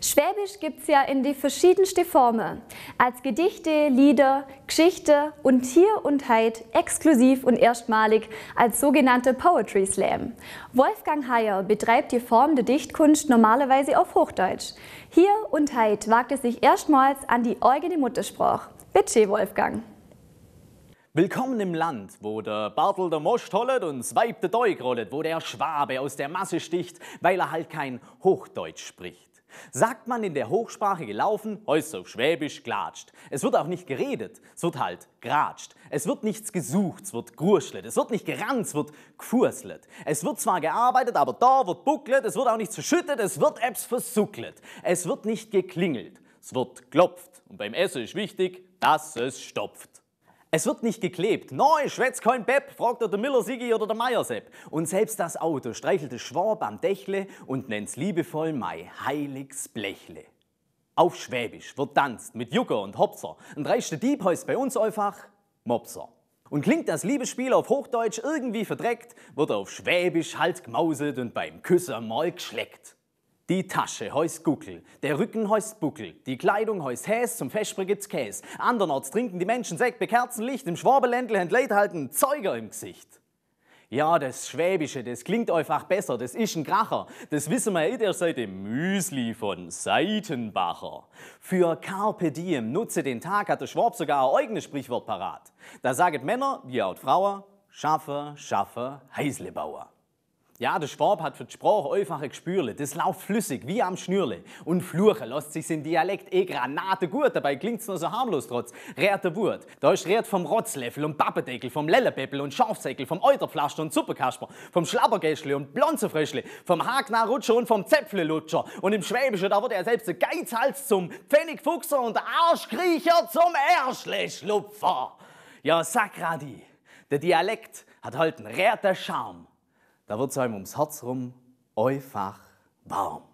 Schwäbisch gibt es ja in die verschiedenste Formen. Als Gedichte, Lieder, Geschichte und hier und heute exklusiv und erstmalig als sogenannte Poetry Slam. Wolfgang Heyer betreibt die Form der Dichtkunst normalerweise auf Hochdeutsch. Hier und heute wagt es sich erstmals an die eigene Muttersprache. Bitte, Wolfgang. Willkommen im Land, wo der Bartel der Mosch hollet und das Weib der Deug rollet, wo der Schwabe aus der Masse sticht, weil er halt kein Hochdeutsch spricht. Sagt man in der Hochsprache gelaufen, heus auf Schwäbisch glatscht. Es wird auch nicht geredet, es wird halt gratscht. Es wird nichts gesucht, es wird gruschlet. Es wird nicht gerannt, es wird gefurslet. Es wird zwar gearbeitet, aber da wird bucklet, es wird auch nicht verschüttet, es wird apps versucklet. Es wird nicht geklingelt, es wird klopft. Und beim Essen ist wichtig, dass es stopft. Es wird nicht geklebt. Neu, schwätz kein Bepp, fragt er der Miller Sigi oder der Meier Sepp. Und selbst das Auto streichelt der Schwab am Dächle und nennt's liebevoll mein heiligs Blechle. Auf Schwäbisch wird tanzt mit Jucker und Hopser. Ein dreiste Dieb heißt bei uns einfach Mopser. Und klingt das Liebesspiel auf Hochdeutsch irgendwie verdreckt, wird auf Schwäbisch halt gemauselt und beim Küssen mal geschleckt. Die Tasche heißt Guckel, der Rücken heißt Buckel, die Kleidung heißt Häs, zum Festspring gibt's Käse. Andernorts trinken die Menschen Sekt bekerzen Licht, im Schwabeländl händ Leute halt einen Zeuger im Gesicht. Ja, das Schwäbische, das klingt einfach besser, das ist ein Kracher. Das wissen wir eh seit dem Müsli von Seitenbacher. Für Carpe Diem, nutze den Tag, hat der Schwab sogar ein eigenes Sprichwort parat. Da saget Männer, wie auch Frauen, schaffe, schaffe, Heislebauer. Ja, der Schwab hat für die Sprache einfach ein Gespürle. Das läuft flüssig, wie am Schnürle. Und fluchen lässt sich sein Dialekt eh Granate gut, dabei klingt's nur so harmlos trotz. Rät Wut. Da ist Rät vom Rotzleffel und Pappendeckel, vom Lellepäppel und Schafsäckel, vom Euterpflaster und Suppenkasper, vom Schlabbergäschle und Blonzefröschle, vom Hagnarrutscher und vom Zäpflelutscher. Und im Schwäbischen, da wird er selbst der Geizhals zum Pfennigfuchser und der Arschkriecher zum Erschleschlupfer. Ja, Sakradi, der Dialekt hat halt einen Rät Charme da wird es einem ums Herz rum einfach warm.